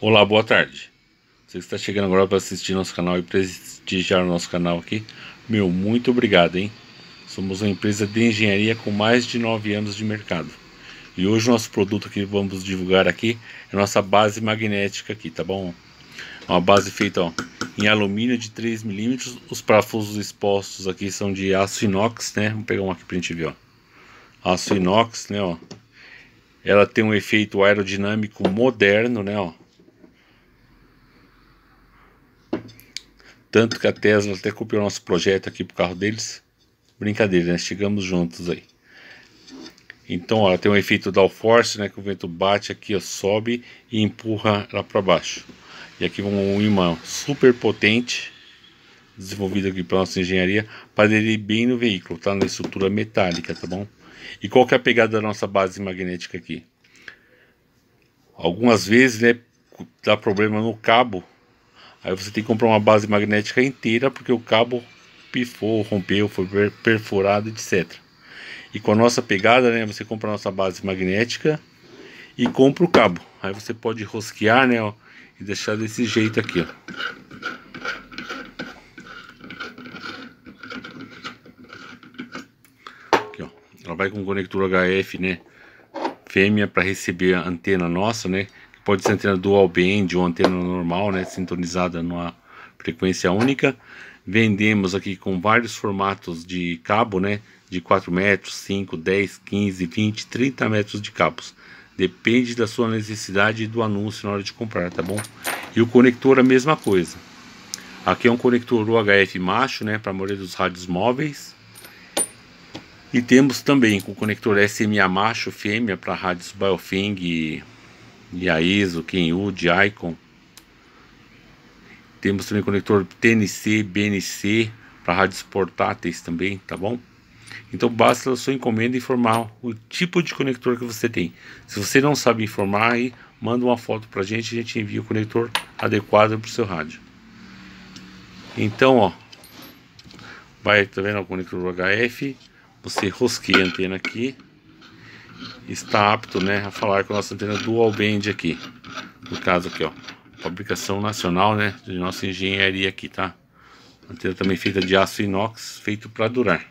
Olá, boa tarde. Você que está chegando agora para assistir nosso canal e prestigiar o nosso canal aqui, meu, muito obrigado, hein? Somos uma empresa de engenharia com mais de 9 anos de mercado. E hoje o nosso produto que vamos divulgar aqui é a nossa base magnética aqui, tá bom? É uma base feita ó, em alumínio de 3 milímetros. Os parafusos expostos aqui são de aço inox, né? Vamos pegar um aqui para a gente ver, ó. Aço inox, né, ó. Ela tem um efeito aerodinâmico moderno, né, ó Tanto que a Tesla até copiou nosso projeto aqui pro carro deles. Brincadeira, né? Chegamos juntos aí. Então, ó, tem um efeito downforce, né? Que o vento bate aqui, ó, sobe e empurra lá para baixo. E aqui um imã super potente, desenvolvido aqui pela nossa engenharia, para ele ir bem no veículo, tá? Na estrutura metálica, tá bom? E qual que é a pegada da nossa base magnética aqui? Algumas vezes, né, dá problema no cabo Aí você tem que comprar uma base magnética inteira porque o cabo pifou, rompeu, foi perfurado, etc. E com a nossa pegada, né, você compra a nossa base magnética e compra o cabo. Aí você pode rosquear, né, ó, e deixar desse jeito aqui, ó. ela vai com conector HF, né, fêmea para receber a antena nossa, né, pode ser antena dual band ou antena normal, né, sintonizada numa frequência única. Vendemos aqui com vários formatos de cabo, né, de 4 metros, 5, 10, 15, 20, 30 metros de cabos. Depende da sua necessidade e do anúncio na hora de comprar, tá bom? E o conector a mesma coisa. Aqui é um conector UHF macho, né, para a maioria dos rádios móveis. E temos também com o conector SMA macho fêmea para rádios Biofeng de ISO, Kenyu, de Icon. Temos também conector TNC, BNC para rádios portáteis também, tá bom? Então basta a sua encomenda informar o tipo de conector que você tem. Se você não sabe informar, aí manda uma foto para a gente, a gente envia o conector adequado para o seu rádio. Então, ó, vai, tá vendo o conector HF, você rosqueia a antena aqui, está apto né, a falar com a nossa antena dual band aqui. No caso aqui, ó, fabricação nacional né, de nossa engenharia aqui, tá? Antena também feita de aço inox, feito para durar.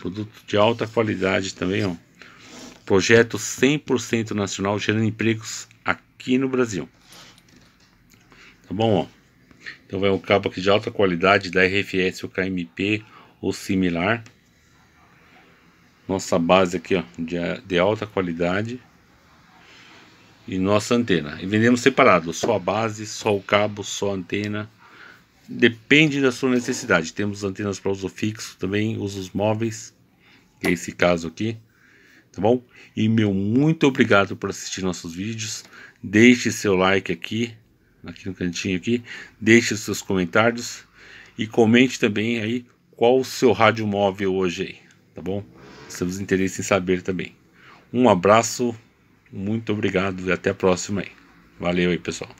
Produto de alta qualidade também, ó. Projeto 100% nacional, gerando empregos aqui no Brasil. Tá bom, ó. Então vai um cabo aqui de alta qualidade da RFS ou KMP ou similar nossa base aqui ó, de, de alta qualidade e nossa antena. E vendemos separado, só a base, só o cabo, só a antena. Depende da sua necessidade. Temos antenas para uso fixo também, usos móveis, que é esse caso aqui, tá bom? E meu muito obrigado por assistir nossos vídeos. Deixe seu like aqui, aqui no cantinho aqui. Deixe seus comentários e comente também aí qual o seu rádio móvel hoje aí, tá bom? seus interesse em saber também. Um abraço, muito obrigado e até a próxima aí. Valeu aí, pessoal.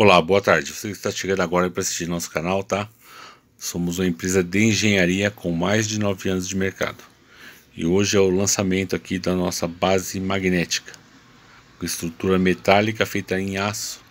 Olá, boa tarde. Você que está chegando agora para assistir nosso canal, tá? Somos uma empresa de engenharia com mais de 9 anos de mercado. E hoje é o lançamento aqui da nossa base magnética, com estrutura metálica feita em aço